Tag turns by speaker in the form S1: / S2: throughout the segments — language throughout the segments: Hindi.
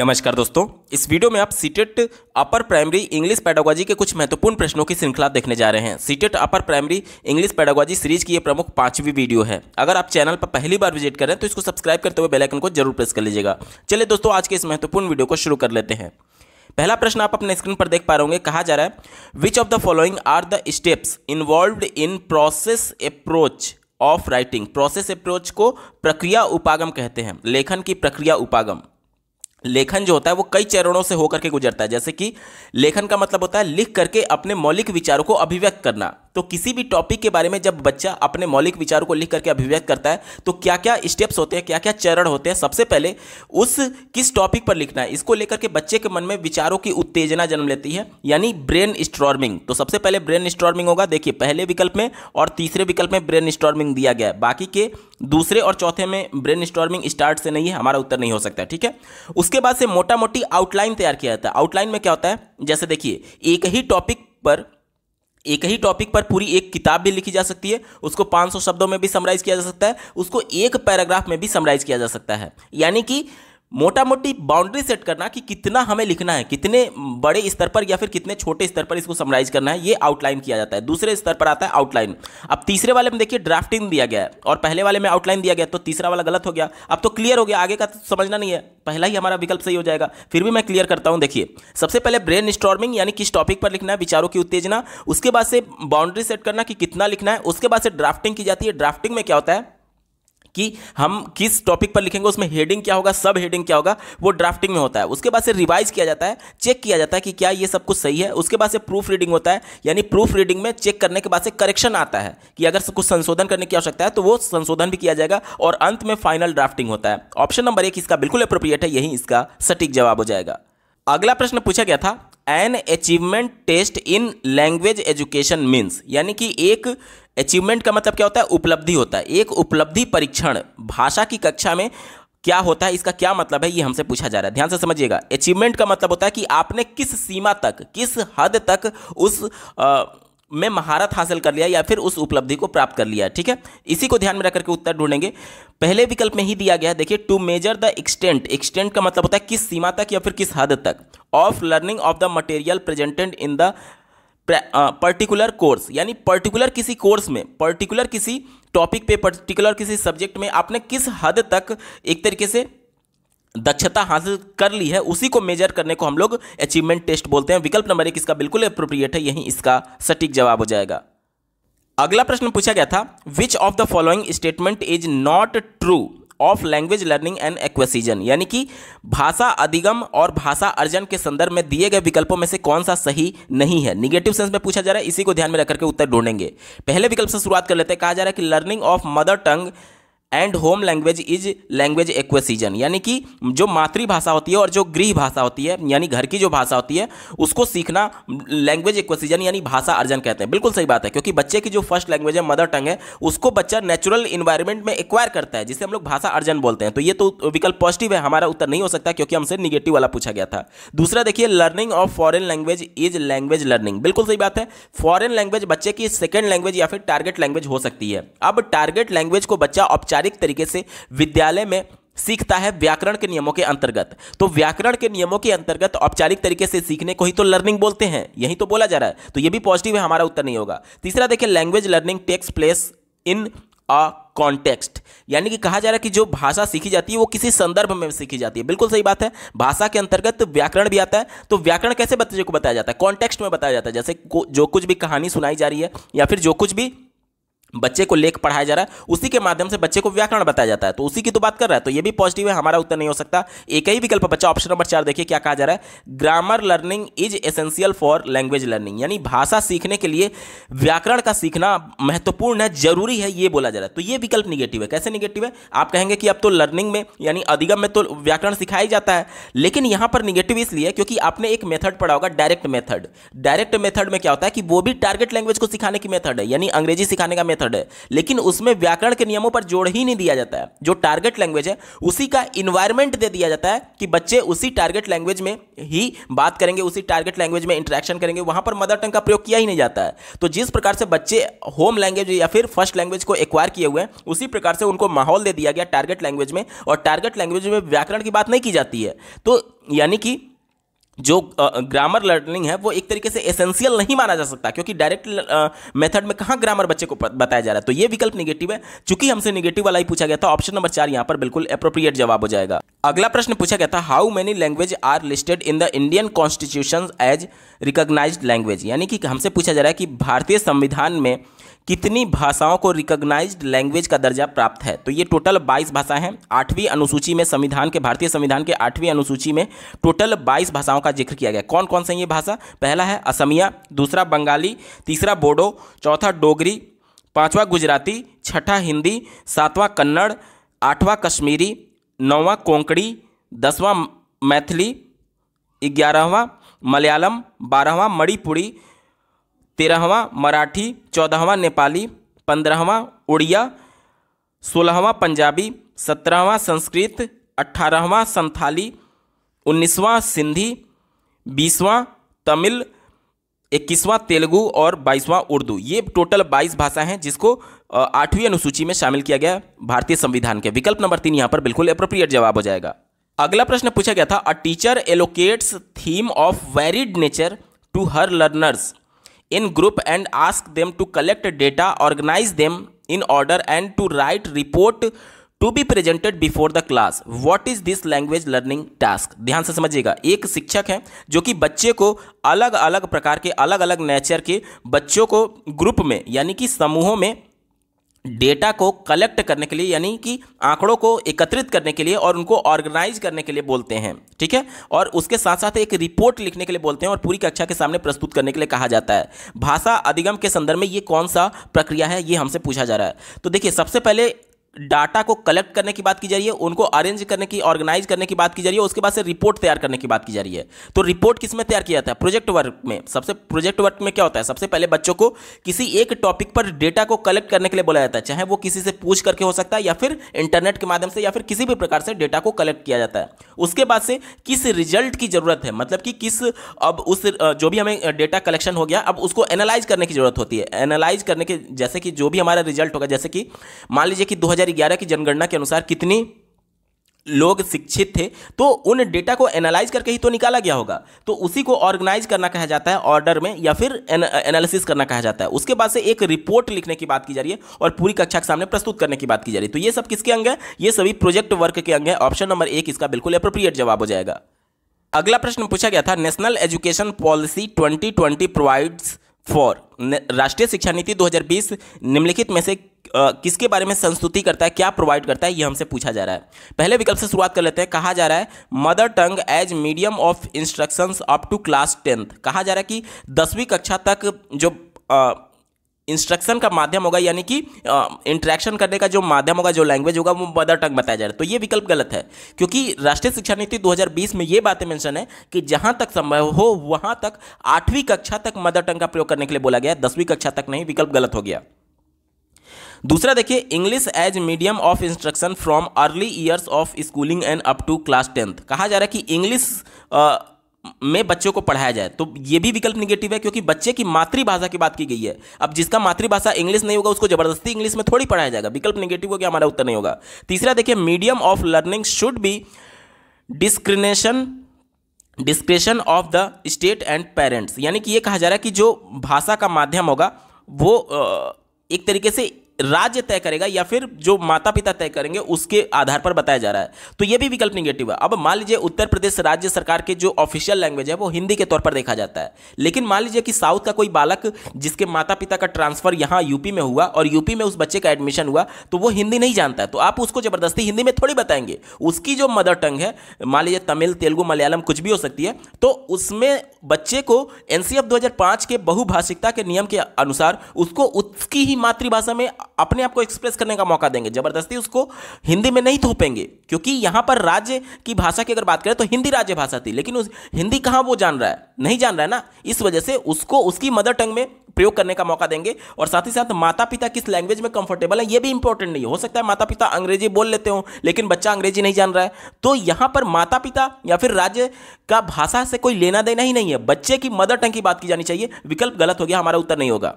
S1: नमस्कार दोस्तों इस वीडियो में आप CTET upper primary English pedagogy के कुछ महत्वपूर्ण प्रश्नों की श्रृंखला देखने जा रहे हैं CTET upper primary English pedagogy series की ये प्रमुख पांचवी वीडियो है अगर आप चैनल पर पहली बार विजिट करें तो इसको सब्सक्राइब करते हुए बेलाइकन को जरूर प्रेस कर लीजिएगा चलिए दोस्तों आज के इस महत्वपूर्ण वीडियो को शुरू कर लेते हैं पहला प्रश्न आप अपने स्क्रीन पर देख पा रहे होंगे कहा जा रहा है which of the following are the steps involve in process approach of writing process approach को प्रक्रिया उपागम कहते हैं लेखन की प्रक्रिया उपागम लेखन जो होता है वो कई चरणों से होकर के गुजरता है जैसे कि लेखन का मतलब होता है लिख करके अपने मौलिक विचारों को अभिव्यक्त करना तो किसी भी टॉपिक के बारे में जब बच्चा अपने मौलिक विचारों को लिख करके अभिव्यक्त करता है तो क्या क्या स्टेप्स होते हैं क्या क्या चरण होते हैं सबसे पहले उस किस टॉपिक पर लिखना है इसको लेकर के बच्चे के मन में विचारों की उत्तेजना जन्म लेती है यानी ब्रेन स्ट्रॉर्मिंग तो सबसे पहले ब्रेन स्ट्रॉर्मिंग होगा देखिए पहले विकल्प में और तीसरे विकल्प में ब्रेन स्ट्रॉर्मिंग दिया गया है बाकी के दूसरे और चौथे में ब्रेन स्टॉर्मिंग स्टार्ट से नहीं है हमारा उत्तर नहीं हो सकता ठीक है उसके बाद से मोटा मोटी आउटलाइन तैयार किया जाता है आउटलाइन में क्या होता है जैसे देखिए एक ही टॉपिक पर एक ही टॉपिक पर पूरी एक किताब भी लिखी जा सकती है उसको 500 शब्दों में भी समराइज किया जा सकता है उसको एक पैराग्राफ में भी समराइज किया जा सकता है यानी कि मोटा मोटी बाउंड्री सेट करना कि कितना हमें लिखना है कितने बड़े स्तर पर या फिर कितने छोटे स्तर पर इसको समराइज करना है ये आउटलाइन किया जाता है दूसरे स्तर पर आता है आउटलाइन अब तीसरे वाले में देखिए ड्राफ्टिंग दिया गया है और पहले वाले में आउटलाइन दिया गया तो तीसरा वाला गलत हो गया अब तो क्लियर हो गया आगे का तो समझना नहीं है पहला ही हमारा विकल्प सही हो जाएगा फिर भी मैं क्लियर करता हूँ देखिए सबसे पहले ब्रेन स्टॉर्मिंग यानी किस टॉपिक पर लिखना है विचारों की उत्तेजना उसके बाद से बाउंड्री सेट करना कि कितना लिखना है उसके बाद से ड्राफ्टिंग की जाती है ड्राफ्टिंग में क्या होता है कि हम किस टॉपिक पर लिखेंगे उसमें हेडिंग क्या होगा सब हेडिंग क्या होगा वो ड्राफ्टिंग में होता है उसके बाद से रिवाइज किया जाता है चेक किया जाता है कि क्या ये सब कुछ सही है उसके बाद से प्रूफ रीडिंग होता है यानी प्रूफ रीडिंग में चेक करने के बाद से करेक्शन आता है कि अगर कुछ संशोधन करने की आवश्यकता है तो वो संशोधन भी किया जाएगा और अंत में फाइनल ड्राफ्टिंग होता है ऑप्शन नंबर एक इसका बिल्कुल अप्रोप्रिएट है यही इसका सटीक जवाब हो जाएगा अगला प्रश्न पूछा गया था an achievement test in language education means यानी कि एक अचीवमेंट का मतलब क्या होता है उपलब्धि होता है एक उपलब्धि परीक्षण भाषा की कक्षा में क्या होता है इसका क्या मतलब है ये हमसे पूछा जा रहा है ध्यान से समझिएगा अचीवमेंट का मतलब होता है कि आपने किस सीमा तक किस हद तक उस आ, में महारत हासिल कर लिया या फिर उस उपलब्धि को प्राप्त कर लिया ठीक है इसी को ध्यान में रखकर के उत्तर ढूंढेंगे पहले विकल्प में ही दिया गया देखिए to measure the extent extent का मतलब होता है किस सीमा तक या फिर किस हद तक of learning of the material presented in the particular course यानी पर्टिकुलर किसी कोर्स में पर्टिकुलर किसी टॉपिक पे पर्टिकुलर किसी सब्जेक्ट में आपने किस हद तक एक तरीके से दक्षता हासिल कर ली है उसी को मेजर करने को हम लोग अचीवमेंट टेस्ट बोलते हैं विकल्प नंबर एक इसका बिल्कुल अप्रोप्रिएट है यही इसका सटीक जवाब हो जाएगा अगला प्रश्न पूछा गया था which of the following statement is not true of language learning and acquisition यानी कि भाषा अधिगम और भाषा अर्जन के संदर्भ में दिए गए विकल्पों में से कौन सा सही नहीं है निगेटिव सेंस में पूछा जा रहा है इसी को ध्यान में रखकर के उत्तर ढूंढेंगे पहले विकल्प से शुरुआत कर लेते हैं कहा जा रहा है कि learning of mother tongue and home language is language acquisition यानी कि जो मातृभाषा होती है और जो गृह भाषा होती है यानी घर की जो भाषा होती है उसको सीखना लैंग्वेज एक्वेसीजन यानी भाषा अर्जन कहते हैं बिल्कुल सही बात है क्योंकि बच्चे की जो फर्स्ट लैंग्वेज है मदर टंग है उसको बच्चा नेचुरल इन्वायरमेंट में एक्वायर करता है जिसे हम लोग भाषा अर्जन बोलते हैं तो ये तो विकल्प पॉजिटिव है हमारा उत्तर नहीं हो सकता क्योंकि हमसे निगेटिव वाला पूछा गया था दूसरा देखिए learning of foreign language is language learning बिल्कुल सही बात है फॉरन लैंग्वेज बच्चे की सेकेंड लैंग्वेज या फिर टारगेट लैंग्वेज हो सकती है अब टारगेट लैंग्वेज को बच्चा औपचारिक औपचारिक तरीके से विद्यालय में सीखता है व्याकरण के नियमों के अंतर्गत तो व्याकरण के नियमों के अंतर्गत औपचारिक तरीके से सीखने को ही तो लर्निंग बोलते हैं यही तो बोला जा रहा है तो ये भी पॉजिटिव है हमारा उत्तर नहीं होगा तीसरा देखिए language learning takes place in a context यानी कि कहा जा रहा है कि जो भाषा सीखी जाती है वो किसी संदर्भ में सीखी जाती है बिल्कुल सही बात है भाषा के अंतर्गत व्याकरण भी आता है तो व्याकरण कैसे बच्चे को बताया जाता है कॉन्टेक्स्ट में बताया जाता है जैसे जो कुछ भी कहानी सुनाई जा रही है या फिर जो कुछ भी बच्चे को लेख पढ़ाया जा रहा है उसी के माध्यम से बच्चे को व्याकरण बताया जाता है तो उसी की तो बात कर रहा है तो ये भी पॉजिटिव है हमारा उत्तर नहीं हो सकता एक ही विकल्प बच्चा ऑप्शन नंबर चार देखिए क्या कहा जा रहा है grammar learning is essential for language learning यानी भाषा सीखने के लिए व्याकरण का सीखना महत्वपूर्ण है जरूरी है ये बोला जा रहा है तो ये विकल्प निगेटिव है कैसे निगेटिव है आप कहेंगे कि अब तो लर्निंग में यानी अधिगम में तो व्याकरण सिखाया ही जाता है लेकिन यहाँ पर निगेटिव इसलिए क्योंकि आपने एक मेथड पढ़ा होगा डायरेक्ट मेथड डायरेक्ट मेथड में क्या होता है कि वो भी टारगेट लैंग्वेज को सिखाने की मेथड है यानी अंग्रेजी सिखाने का मेथड मेथड है लेकिन उसमें व्याकरण के नियमों पर जोड़ ही नहीं दिया जाता है जो टारगेट लैंग्वेज है उसी का इन्वायरमेंट दे दिया जाता है कि बच्चे उसी टारगेट लैंग्वेज में ही बात करेंगे उसी टारगेट लैंग्वेज में इंटरेक्शन करेंगे वहां पर मदर टंग का प्रयोग किया ही नहीं जाता है तो जिस प्रकार से बच्चे होम लैंग्वेज या फिर फर्स्ट लैंग्वेज को एक्वायर किए हुए हैं उसी प्रकार से उनको माहौल दे दिया गया टारगेट लैंग्वेज में और टारगेट लैंग्वेज में व्याकरण की बात नहीं की जाती है तो यानी कि जो ग्रामर लर्निंग है वो एक तरीके से एसेंशियल नहीं माना जा सकता क्योंकि डायरेक्ट मेथड में कहाँ ग्रामर बच्चे को बताया जा रहा है तो ये विकल्प निगेटिव है चूंकि हमसे निगेटिव वाला ही पूछा गया था ऑप्शन नंबर चार यहाँ पर बिल्कुल अप्रोप्रिएट जवाब हो जाएगा अगला प्रश्न पूछा गया था how many language are listed in the Indian constitution as recognise language यानी कि हमसे पूछा जा रहा है कि भारतीय संविधान में कितनी भाषाओं को रिकॉग्नाइज्ड लैंग्वेज का दर्जा प्राप्त है तो ये टोटल 22 भाषा हैं आठवीं अनुसूची में संविधान के भारतीय संविधान के आठवीं अनुसूची में टोटल 22 भाषाओं का जिक्र किया गया कौन कौन सा ये भाषा पहला है असमिया दूसरा बंगाली तीसरा बोडो चौथा डोगरी पाँचवा गुजराती छठा हिंदी सातवां कन्नड़ आठवां कश्मीरी नौवां कोंकणी दसवां मैथिली ग्यारहवां मलयालम बारहवां मणिपुरी तेरहवां मराठी चौदहवां नेपाली पंद्रहवां उड़िया सोलहवां पंजाबी सत्रहवां संस्कृत अठारहवा संथाली उन्नीसवां सिंधी बीसवां तमिल इक्कीसवां तेलुगु और बाईसवां उर्दू ये टोटल बाईस भाषा हैं जिसको आठवीं अनुसूची में शामिल किया गया भारतीय संविधान के विकल्प नंबर तीन यहाँ पर बिल्कुल अप्रोप्रिएट जवाब हो जाएगा अगला प्रश्न पूछा गया था a teacher allocates theme of varied nature to her learners in group and ask them to collect data organise them in order and to write report to be presented before the class what is this language learning task ध्यान से समझिएगा एक शिक्षक है जो कि बच्चे को अलग अलग प्रकार के अलग अलग नेचर के बच्चों को ग्रुप में यानी कि समूहों में डेटा को कलेक्ट करने के लिए यानी कि आंकड़ों को एकत्रित करने के लिए और उनको ऑर्गेनाइज करने के लिए बोलते हैं ठीक है और उसके साथ साथ एक रिपोर्ट लिखने के लिए बोलते हैं और पूरी कक्षा के सामने प्रस्तुत करने के लिए कहा जाता है भाषा अधिगम के संदर्भ में ये कौन सा प्रक्रिया है ये हमसे पूछा जा रहा है तो देखिए सबसे पहले डाटा को कलेक्ट करने की बात की जा रही है उनको अरेंज करने की ऑर्गेनाइज करने की बात की जा रही है उसके बाद से रिपोर्ट तैयार करने की बात की जा रही है तो रिपोर्ट किस में तैयार किया जाता है प्रोजेक्ट वर्क में सबसे प्रोजेक्ट वर्क में क्या होता है सबसे पहले बच्चों को किसी एक टॉपिक पर डेटा को कलेक्ट करने के लिए बोला जाता है चाहे वो किसी से पूछ करके हो सकता है या फिर इंटरनेट के माध्यम से या फिर किसी भी प्रकार से डेटा को कलेक्ट किया जाता है उसके बाद से किस रिजल्ट की ज़रूरत है मतलब कि किस अब उस जो भी हमें डेटा कलेक्शन हो गया अब उसको एनालाइज करने की ज़रूरत होती है एनालाइज करने के जैसे कि जो भी हमारा रिजल्ट होगा जैसे कि मान लीजिए कि दो 2011 की जनगणना के अनुसार कितनी लोग शिक्षित थे तो उन डेटा को एनालाइज करके ही तो निकाला गया होगा तो उसी को ऑर्गेनाइज करना कहा जाता है ऑर्डर में या फिर एनालिसिस करना कहा जाता है उसके बाद से एक रिपोर्ट लिखने की बात की जा रही है और पूरी कक्षा के सामने प्रस्तुत करने की बात की जा रही है तो ये सब किसके अंग है ये सभी प्रोजेक्ट वर्क के अंग है ऑप्शन नंबर एक इसका बिल्कुल अप्रोप्रिएट जवाब हो जाएगा अगला प्रश्न पूछा गया था national education policy 2020 provides for राष्ट्रीय शिक्षा नीति 2020 निम्नलिखित में से किसके बारे में संस्तुति करता है क्या प्रोवाइड करता है यह हमसे पूछा जा रहा है पहले विकल्प से शुरुआत कर लेते हैं कहा जा रहा है mother tongue as medium of instructions up to class tenth कहा जा रहा है कि दसवीं कक्षा तक जो इंस्ट्रक्शन का माध्यम होगा यानी कि इंटरेक्शन करने का जो माध्यम होगा जो लैंग्वेज होगा वो मदर टंग बताया जा रहा है तो ये विकल्प गलत है क्योंकि राष्ट्रीय शिक्षा नीति 2020 में ये बातें मेंशन है कि जहां तक संभव हो वहां तक आठवीं कक्षा तक मदर टंग का प्रयोग करने के लिए बोला गया दसवीं कक्षा तक नहीं विकल्प गलत हो गया दूसरा देखिए English as medium of instruction from early years of schooling and up to class tenth कहा जा रहा है कि इंग्लिश में बच्चों को पढ़ाया जाए तो ये भी विकल्प निगेटिव है क्योंकि बच्चे की मातृभाषा की बात की गई है अब जिसका मातृभाषा इंग्लिश नहीं होगा उसको जबरदस्ती इंग्लिश में थोड़ी पढ़ाया जाएगा विकल्प निगेटिव हो गया हमारा उत्तर नहीं होगा तीसरा देखिए medium of learning should be discretion discretion of the state and parents यानी कि ये कहा जा रहा है कि जो भाषा का माध्यम होगा वो एक तरीके से राज्य तय करेगा या फिर जो माता पिता तय करेंगे उसके आधार पर बताया जा रहा है तो यह भी विकल्प निगेटिव है अब मान लीजिए उत्तर प्रदेश राज्य सरकार के जो ऑफिशियल लैंग्वेज है वो हिंदी के तौर पर देखा जाता है लेकिन मान लीजिए कि साउथ का कोई बालक जिसके माता पिता का ट्रांसफर यहाँ यूपी में हुआ और यूपी में उस बच्चे का एडमिशन हुआ तो वो हिंदी नहीं जानता है तो आप उसको जबरदस्ती हिंदी में थोड़ी बताएंगे उसकी जो मदर टंग है मान लीजिए तमिल तेलुगु मलयालम कुछ भी हो सकती है तो उसमें बच्चे को एनसीएफ दो के बहुभाषिकता के नियम के अनुसार उसको उसकी ही मातृभाषा में अपने आप को एक्सप्रेस करने का मौका देंगे जबरदस्ती उसको हिंदी में नहीं थोपेंगे क्योंकि यहां पर राज्य की भाषा की अगर बात करें तो हिंदी राज्य भाषा थी लेकिन उस हिंदी कहां वो जान रहा है नहीं जान रहा है ना इस वजह से उसको उसकी मदर टंग में प्रयोग करने का मौका देंगे और साथ ही साथ माता पिता किस लैंग्वेज में कंफर्टेबल है ये भी इंपॉर्टेंट नहीं हो सकता है माता पिता अंग्रेजी बोल लेते हो लेकिन बच्चा अंग्रेजी नहीं जान रहा है तो यहां पर माता पिता या फिर राज्य का भाषा से कोई लेना देना ही नहीं है बच्चे की मदर टंग की बात की जानी चाहिए विकल्प गलत हो गया हमारा उत्तर नहीं होगा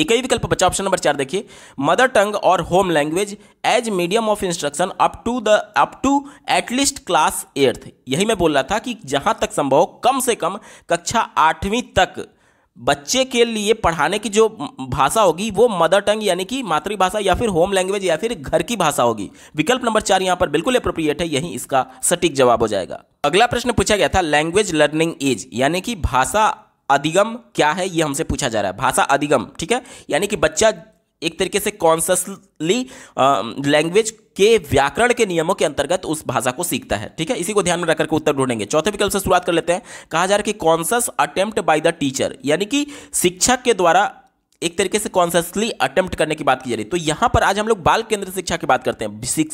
S1: एक ही विकल्प बचा ऑप्शन नंबर चार देखिए मदर टंग और home language as medium of instruction up to the up to at least class eighth यही मैं बोल रहा था कि जहां तक संभव कम से कम कक्षा आठवीं तक बच्चे के लिए पढ़ाने की जो भाषा होगी वो मदर टंग यानी कि मातृभाषा या फिर होम लैंग्वेज या फिर घर की भाषा होगी विकल्प नंबर चार यहाँ पर बिल्कुल अप्रोप्रिएट है यही इसका सटीक जवाब हो जाएगा अगला प्रश्न पूछा गया था लैंग्वेज लर्निंग एज यानी कि भाषा अधिगम क्या है ये हमसे पूछा जा रहा है भाषा अधिगम ठीक है यानी कि बच्चा एक तरीके से कॉन्ससली लैंग्वेज के व्याकरण के नियमों के अंतर्गत उस भाषा को सीखता है ठीक है इसी को ध्यान में रखकर के उत्तर ढूंढेंगे चौथे विकल्प से शुरुआत कर लेते हैं कहा जा रहा है कि conscious attempt by the teacher यानी कि शिक्षक के द्वारा एक तरीके से कॉन्सियसली अटेम्प्ट करने की बात की जा रही है तो यहां पर आज हम लोग बाल केंद्र शिक्षा की बात करते हैं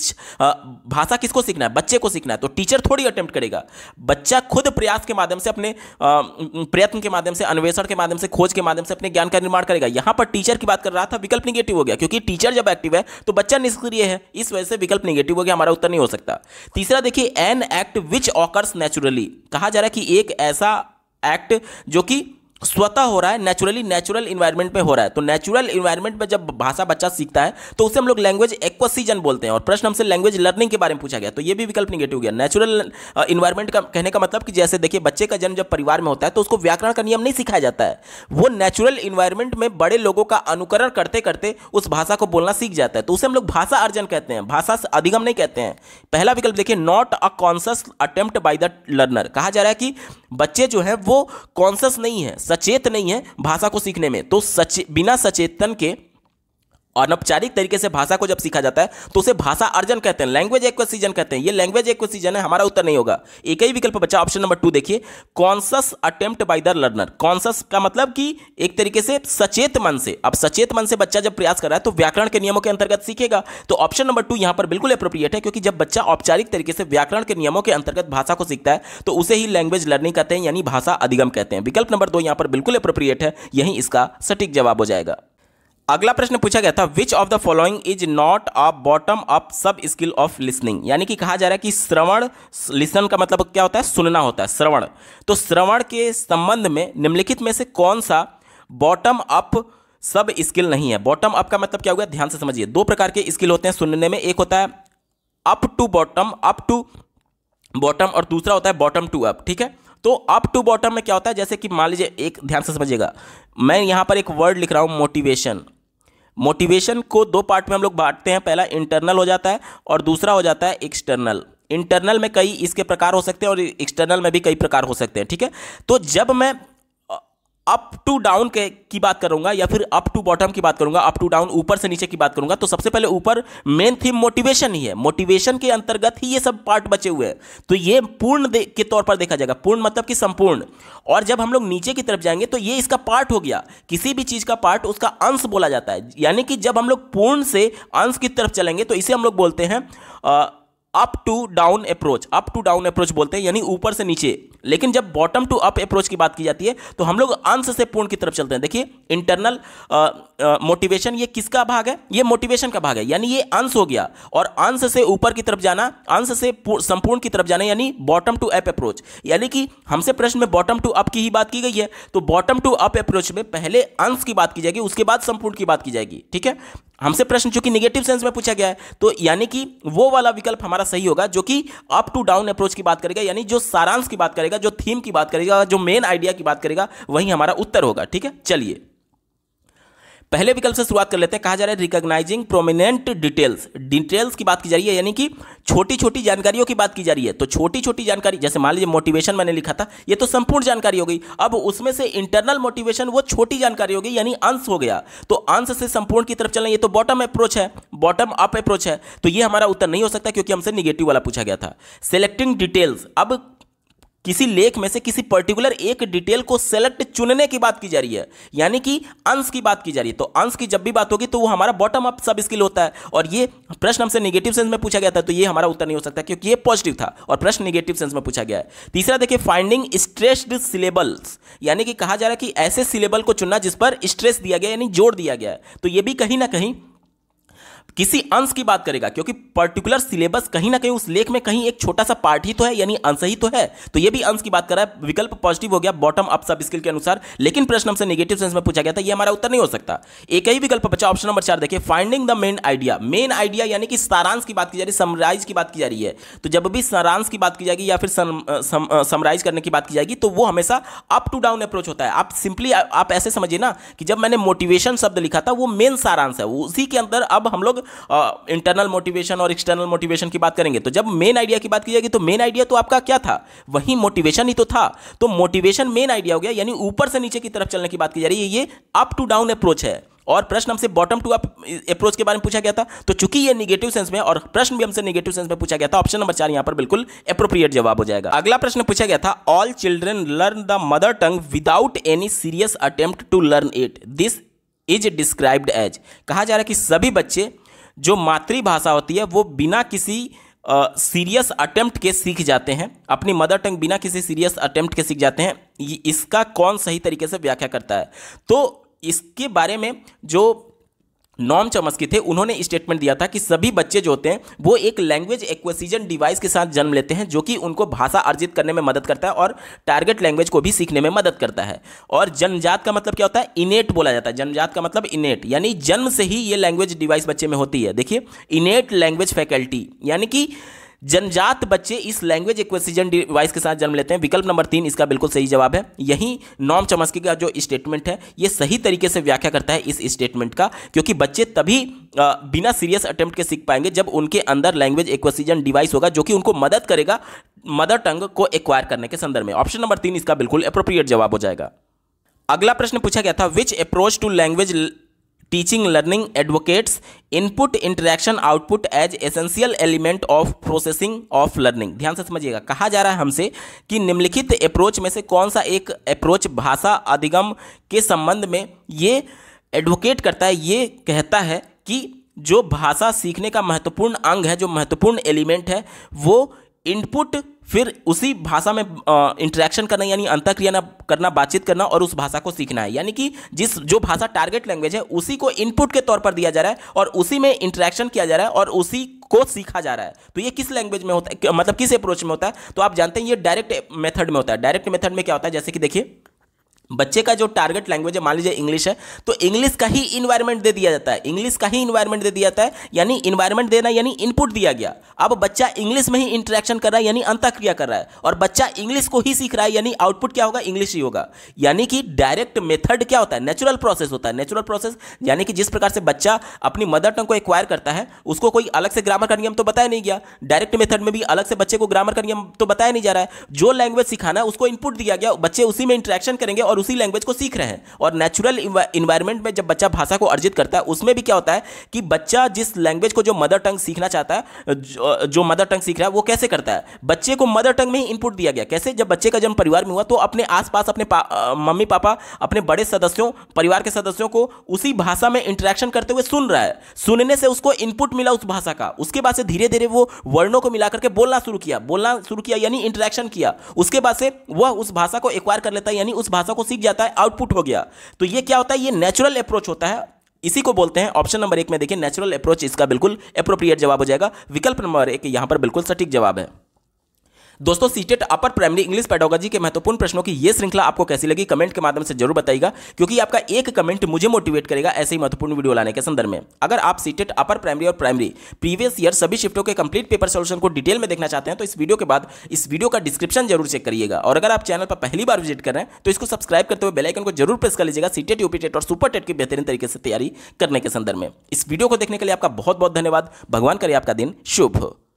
S1: भाषा किसको सीखना है बच्चे को सीखना है तो टीचर थोड़ी अटेम्प्ट करेगा बच्चा खुद प्रयास के माध्यम से अपने प्रयत्न के माध्यम से अन्वेषण के माध्यम से खोज के माध्यम से अपने ज्ञान का निर्माण करेगा यहां पर टीचर की बात कर रहा था विकल्प निगेटिव हो गया क्योंकि टीचर जब एक्टिव है तो बच्चा निष्क्रिय है इस वजह से विकल्प निगेटिव हो गया हमारा उत्तर नहीं हो सकता तीसरा देखिए an act which occurs naturally कहा जा रहा है कि एक ऐसा एक्ट जो कि स्वतः हो रहा है नेचुरली नेचुरल इन्वायरमेंट में हो रहा है तो नेचुरल इन्वायरमेंट में जब भाषा बच्चा सीखता है तो उसे हम लोग लैंग्वेज एक्वसीजन बोलते हैं और प्रश्न हमसे लैंग्वेज लर्निंग के बारे में पूछा गया तो ये भी विकल्प निगेटिव गया नेचुरल इन्वायरमेंट का कहने का मतलब कि जैसे देखिए बच्चे का जन्म जब परिवार में होता है तो उसको व्याकरण का नियम नहीं सिखाया जाता है वो नेचुरल इन्वायरमेंट में बड़े लोगों का अनुकरण करते करते उस भाषा को बोलना सीख जाता है तो उसे हम लोग भाषा अर्जन कहते हैं भाषा अधिगम नहीं कहते हैं पहला विकल्प देखिए not a conscious attempt by the learner कहा जा रहा है कि बच्चे जो है वो कॉन्सियस नहीं है सचेत नहीं है भाषा को सीखने में तो सचे बिना सचेतन के अनौपचारिक तरीके से भाषा को जब सीखा जाता है तो उसे भाषा अर्जन कहते हैं लैंग्वेज एक्वेसीजन कहते हैं ये लैंग्वेज एक्वेसीजन है हमारा उत्तर नहीं होगा एक ही विकल्प बचा ऑप्शन नंबर टू देखिए conscious attempt by the learner conscious का मतलब कि एक तरीके से सचेत मन से अब सचेत मन से बच्चा जब प्रयास कर रहा है तो व्याकरण के नियमों के अंतर्गत सीखेगा तो ऑप्शन नंबर टू यहां पर बिल्कुल अप्रोप्रिएट है क्योंकि जब बच्चा औपचारिक तरीके से व्याकरण के नियमों के अंतर्गत भाषा को सीखता है तो उसे ही लैंग्वेज लर्निंग कहते हैं यानी भाषा अधिगम कहते हैं विकल्प नंबर दो यहां पर बिल्कुल अप्रोप्रिएट है यही इसका सटीक जवाब हो जाएगा अगला प्रश्न पूछा गया था which of the following is not a bottom up sub skill of listening यानी कि कहा जा रहा है कि श्रवण लिसन का मतलब क्या होता है सुनना होता है श्रवण तो श्रवण के संबंध में निम्नलिखित में से कौन सा बॉटम अप सब स्किल नहीं है बॉटम अप का मतलब क्या हो गया ध्यान से समझिए दो प्रकार के स्किल होते हैं सुनने में एक होता है up to bottom up to bottom और दूसरा होता है बॉटम टू अप ठीक है तो अप टू बॉटम में क्या होता है जैसे कि मान लीजिए एक ध्यान से समझिएगा मैं यहां पर एक वर्ड लिख रहा हूं मोटिवेशन मोटिवेशन को दो पार्ट में हम लोग बांटते हैं पहला इंटरनल हो जाता है और दूसरा हो जाता है एक्सटर्नल इंटरनल में कई इसके प्रकार हो सकते हैं और एक्सटर्नल में भी कई प्रकार हो सकते हैं ठीक है तो जब मैं अप टू डाउन के की बात करूंगा या फिर अप टू बॉटम की बात करूंगा अप टू डाउन ऊपर से नीचे की बात करूंगा तो सबसे पहले ऊपर मेन थीम मोटिवेशन ही है मोटिवेशन के अंतर्गत ही ये सब पार्ट बचे हुए हैं तो ये पूर्ण के तौर पर देखा जाएगा पूर्ण मतलब कि संपूर्ण और जब हम लोग नीचे की तरफ जाएंगे तो ये इसका पार्ट हो गया किसी भी चीज़ का पार्ट उसका अंश बोला जाता है यानी कि जब हम लोग पूर्ण से अंश की तरफ चलेंगे तो इसे हम लोग बोलते हैं up to down approach up to down approach बोलते हैं यानी ऊपर से नीचे लेकिन जब बॉटम टू अप अप्रोच की बात की जाती है तो हम लोग अंश से पूर्ण की तरफ चलते हैं देखिए इंटरनल मोटिवेशन ये किसका भाग है ये मोटिवेशन का भाग है यानी ये अंश हो गया और अंश से ऊपर की तरफ जाना अंश से संपूर्ण की तरफ जाना यानी बॉटम टू अप अप्रोच यानी कि हमसे प्रश्न में बॉटम टू अप की ही बात की गई है तो बॉटम टू अप अप्रोच में पहले अंश की बात की जाएगी उसके बाद संपूर्ण की बात की जाएगी ठीक है हमसे प्रश्न चूंकि निगेटिव सेंस में पूछा गया है तो यानी कि वो वाला विकल्प हमारा सही होगा जो कि अप टू डाउन अप्रोच की बात करेगा यानी जो सारांश की बात करेगा जो थीम की बात करेगा जो मेन आइडिया की बात करेगा वही हमारा उत्तर होगा ठीक है चलिए पहले विकल्प से शुरुआत कर लेते हैं कहा जा रहा है रिकॉग्नाइजिंग प्रोमिनेंट डिटेल्स डिटेल्स की बात की जा रही है यानी कि छोटी छोटी जानकारियों की बात की जा रही है तो छोटी छोटी जानकारी जैसे मान लीजिए मोटिवेशन मैंने लिखा था ये तो संपूर्ण जानकारी हो गई अब उसमें से इंटरनल मोटिवेशन वो छोटी जानकारी हो गई यानी अंश हो गया तो अंश से संपूर्ण की तरफ चलना ये तो बॉटम अप्रोच है बॉटम अप अप्रोच है तो ये हमारा उत्तर नहीं हो सकता क्योंकि हमसे निगेटिव वाला पूछा गया था सेलेक्टिंग डिटेल्स अब किसी लेख में से किसी पर्टिकुलर एक डिटेल को सेलेक्ट चुनने की बात की जा रही है यानी कि अंश की बात की जा रही है तो अंश की जब भी बात होगी तो वो हमारा बॉटम अप सब स्किल होता है और ये प्रश्न हमसे निगेटिव सेंस में पूछा गया था तो ये हमारा उत्तर नहीं हो सकता क्योंकि ये पॉजिटिव था और प्रश्न निगेटिव सेंस में पूछा गया है तीसरा देखिए फाइंडिंग स्ट्रेस्ड सिलेबल्स यानी कि कहा जा रहा है कि ऐसे सिलेबल को चुनना जिस पर स्ट्रेस दिया गया यानी जोड़ दिया गया तो ये भी कहीं ना कहीं किसी अंश की बात करेगा क्योंकि पर्टिकुलर सिलेबस कहीं ना कहीं उस लेख में कहीं एक छोटा सा पार्ट ही तो है यानी अंश ही तो है तो ये भी अंश की बात कर रहा है विकल्प पॉजिटिव हो गया बॉटम अप सब स्किल के अनुसार लेकिन प्रश्न हमसे नेगेटिव सेंस में पूछा गया था ये हमारा उत्तर नहीं हो सकता एक ही विकल्प बचा ऑप्शन नंबर चार देखिए finding the main idea main idea यानी कि सारांश की बात की जा रही है समराइज की बात की जा रही है तो जब भी सारांश की बात की जाएगी या फिर समराइज करने की बात की जाएगी तो वो हमेशा अप टू डाउन अप्रोच होता है आप सिंपली आप ऐसे समझिए ना कि जब मैंने मोटिवेशन शब्द लिखा था वो मेन सारांश है उसी के अंदर अब हम लोग इंटरनल मोटिवेशन और एक्सटर्नल मोटिवेशन की बात करेंगे तो जब मेन आइडिया की बात की जाएगी तो मेन आइडिया तो आपका क्या था वही मोटिवेशन ही तो था तो मोटिवेशन मेन आइडिया हो गया यानी ऊपर से नीचे की तरफ चलने की बात की जा रही है ये अप टू डाउन अप्रोच है और प्रश्न हमसे बॉटम टू अप अप्रोच के बारे में पूछा गया था तो चूंकि ये निगेटिव सेंस में और प्रश्न भी हमसे निगेटिव सेंस में पूछा गया था ऑप्शन नंबर चार यहां पर बिल्कुल अप्रोप्रिएट जवाब हो जाएगा अगला प्रश्न पूछा गया था all children learn the mother tongue without any serious attempt to learn it this is described as कहा जा रहा है कि सभी बच्चे जो मातृभाषा होती है वो बिना किसी सीरियस अटेम्प्ट के सीख जाते हैं अपनी मदर टंग बिना किसी सीरियस अटेम्प्ट के सीख जाते हैं इसका कौन सही तरीके से व्याख्या करता है तो इसके बारे में जो नॉम चमस्की थे उन्होंने स्टेटमेंट दिया था कि सभी बच्चे जो होते हैं वो एक लैंग्वेज एक्वेसीजन डिवाइस के साथ जन्म लेते हैं जो कि उनको भाषा अर्जित करने में मदद करता है और टारगेट लैंग्वेज को भी सीखने में मदद करता है और जन्मजात का मतलब क्या होता है इनेट बोला जाता है जन्मजात का मतलब इनेट यानी जन्म से ही ये लैंग्वेज डिवाइस बच्चे में होती है देखिए इनेट लैंग्वेज फैकल्टी यानी कि जनजात बच्चे इस लैंग्वेज एक्वेसिजन डिवाइस के साथ जन्म लेते हैं विकल्प नंबर तीन इसका बिल्कुल सही जवाब है यही नॉम चमस्की का जो स्टेटमेंट है ये सही तरीके से व्याख्या करता है इस स्टेटमेंट का क्योंकि बच्चे तभी बिना सीरियस अटेम्प्ट के सीख पाएंगे जब उनके अंदर लैंग्वेज एक्वेसिजन डिवाइस होगा जो कि उनको मदद करेगा मदर टंग को एक्वायर करने के संदर्भ में ऑप्शन नंबर तीन इसका बिल्कुल अप्रोप्रिएट जवाब हो जाएगा अगला प्रश्न पूछा गया था which approach to language teaching learning advocates input interaction output as essential element of processing of learning ध्यान से समझिएगा कहा जा रहा है हमसे कि निम्नलिखित अप्रोच में से कौन सा एक अप्रोच भाषा अधिगम के संबंध में ये एडवोकेट करता है ये कहता है कि जो भाषा सीखने का महत्वपूर्ण अंग है जो महत्वपूर्ण एलिमेंट है वो इनपुट फिर उसी भाषा में इंटरेक्शन करना यानी अंतक्रिया करना बातचीत करना और उस भाषा को सीखना है यानी कि जिस जो भाषा टारगेट लैंग्वेज है उसी को इनपुट के तौर पर दिया जा रहा है और उसी में इंटरेक्शन किया जा रहा है और उसी को सीखा जा रहा है तो ये किस लैंग्वेज में होता है मतलब किस अप्रोच में होता है तो आप जानते हैं ये डायरेक्ट मेथड में होता है डायरेक्ट मेथड में क्या होता है जैसे कि देखिए बच्चे का जो टारगेट लैंग्वेज है मान लीजिए इंग्लिश है तो इंग्लिश का ही इन्वायरमेंट दे दिया जाता है इंग्लिश का ही इन्वायरमेंट दे दिया जाता है यानी इन्वायरमेंट देना यानी इनपुट दिया गया अब बच्चा इंग्लिश में ही इंटरेक्शन कर रहा है यानी अंत कर रहा है और बच्चा इंग्लिश को ही सीख रहा है यानी आउटपुट क्या होगा इंग्लिश ही होगा यानी कि डायरेक्ट मेथड क्या होता है नेचुरल प्रोसेस होता है नेचुरल प्रोसेस यानी कि जिस प्रकार से बच्चा अपनी मदर टंग को एक्वायर करता है उसको कोई अलग से ग्रामर का नियम तो बताया नहीं गया डायरेक्ट मेथड में भी अलग से बच्चे को ग्रामर का नियम तो बताया नहीं जा रहा है जो लैंग्वेज सिखाना है उसको इनपुट दिया गया बच्चे उसी में इंट्रैक्शन करेंगे और और उसी लैंग्वेज को सीख रहे हैं और नेचुरल इन्वायरमेंट में जब बच्चा भाषा को अर्जित करता है उसमें भी क्या होता है कि बच्चा जिस लैंग्वेज को जो मदर टंग सीखना चाहता है जो मदर टंग सीख रहा है वो कैसे करता है बच्चे को मदर टंग में ही इनपुट दिया गया कैसे जब बच्चे का जन्म परिवार में हुआ तो अपने आसपास अपने मम्मी पापा अपने बड़े सदस्यों परिवार के सदस्यों को उसी भाषा में इंटरेक्शन करते हुए सुन रहा है सुनने से उसको इनपुट मिला उस भाषा का उसके बाद से धीरे धीरे वो वर्णों को मिला करके बोलना शुरू किया बोलना शुरू किया यानी इंटरेक्शन किया उसके बाद से वह उस भाषा को एक्वायर कर लेता है यानी उस भाषा को सीख जाता है आउटपुट हो गया तो ये क्या होता है ये नेचुरल अप्रोच होता है इसी को बोलते हैं ऑप्शन नंबर एक में देखिए नेचुरल अप्रोच इसका बिल्कुल अप्रोप्रिएट जवाब हो जाएगा विकल्प नंबर एक यहां पर बिल्कुल सटीक जवाब है दोस्तों CTET e upper primary English pedagogy के महत्वपूर्ण प्रश्नों की यह श्रृंखला आपको कैसी लगी कमेंट के माध्यम से जरूर बताइएगा क्योंकि आपका एक कमेंट मुझे मोटिवेट करेगा ऐसे ही महत्वपूर्ण वीडियो लाने के संदर्भ में अगर आप सीटेट e अपर प्राइमरी और प्राइमरी प्रीवियस ईयर सभी शिफ्टों के कंप्लीट पेपर सोल्यूशन को डिटेल में देखना चाहते हैं तो इस वीडियो के बाद इस वीडियो का डिस्क्रिप्शन जरूर चेक करिएगा और अगर आप चैनल पर पहली बार विजिट कर रहे हैं तो इसको सब्सक्राइब करते हुए बेलाइकन को जरूर प्रेस कर लीजिएगा सीटेट यूपी टेट और सुपर टेट की बेहतरीन तरीके से तैयारी करने के संदर्भ में इस वीडियो को देखने के लिए आपका बहुत बहुत धन्यवाद भगवान करिए आपका दिन शुभ